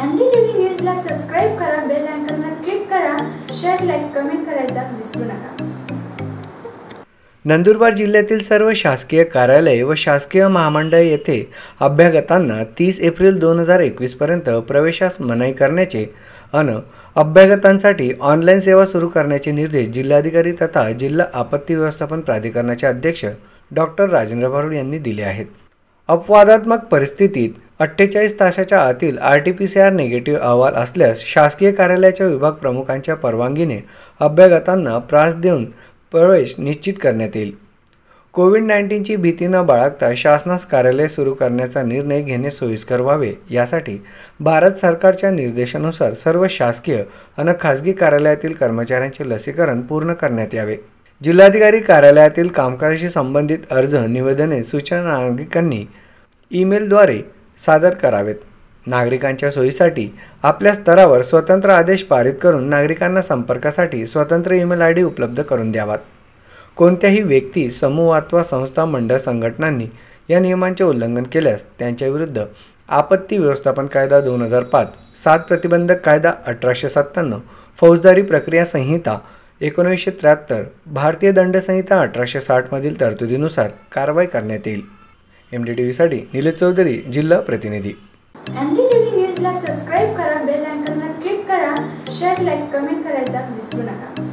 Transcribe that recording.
NDTV न्यूजला subscribe करा bell आयकॉनला क्लिक करा शेअर लाईक कमेंट करायचा विसरू नका नंदुरबार जिल्ह्यातील सर्व शासकीय कार्यालय व शासकीय महामंडळ येथे अभ्यागतांना तीस एप्रिल दोन हजार एकवीसपर्यंत प्रवेशास मनाई करण्याचे अन अभ्यागतांसाठी ऑनलाईन सेवा सुरू करण्याचे निर्देश जिल्हाधिकारी तथा जिल्हा आपत्ती व्यवस्थापन प्राधिकरणाचे अध्यक्ष डॉक्टर राजेंद्र भारुड यांनी दिले आहेत अपवादात्मक परिस्थितीत अठ्ठेचाळीस तासाच्या आतील R T P C R negative अहवाल असल्यास शासकीय कार्यालयाच्या विभाग प्रमुखांच्या परवानगीने अभ्यागतांना प्रास देऊन प्रवेश निश्चित करण्यात येईल कोविड नाईन्टीनची भीती न बाळगता शासनास कार्यालय सुरू करण्याचा निर्णय घेणे सोयीस्कर व्हावे यासाठी भारत सरकारच्या निर्देशानुसार सर्व शासकीय आणि खासगी कार्यालयातील कर्मचाऱ्यांचे लसीकरण पूर्ण करण्यात यावे जिल्हाधिकारी कार्यालयातील कामकाजाशी संबंधित अर्ज निवेदने सूचना नागरिकांनी ईमेलद्वारे सादर करावेत नागरिकांच्या सोयीसाठी आपल्या स्तरावर स्वतंत्र आदेश पारित करून नागरिकांना संपर्कासाठी स्वतंत्र ईमेल आय डी उपलब्ध करून द्यावात कोणत्याही व्यक्ती समूह अथवा संस्था मंडळ संघटनांनी या नियमांचे उल्लंघन केल्यास त्यांच्याविरुद्ध आपत्ती व्यवस्थापन कायदा दोन हजार पाच सात प्रतिबंधक कायदा अठराशे सत्त्याण्णव फौजदारी प्रक्रिया संहिता एकोणीसशे त्र्याहत्तर भारतीय दंडसंहिता अठराशे साठमधील तरतुदीनुसार कारवाई करण्यात येईल एम डी टी व्हीसाठी निलेश चौधरी जिल्हा प्रतिनिधी एम डी टी व्ही न्यूजला सबस्क्राईब करा बेल आयकॉनला क्लिक करा शेअर लाईक कमेंट करायचा विसरू नका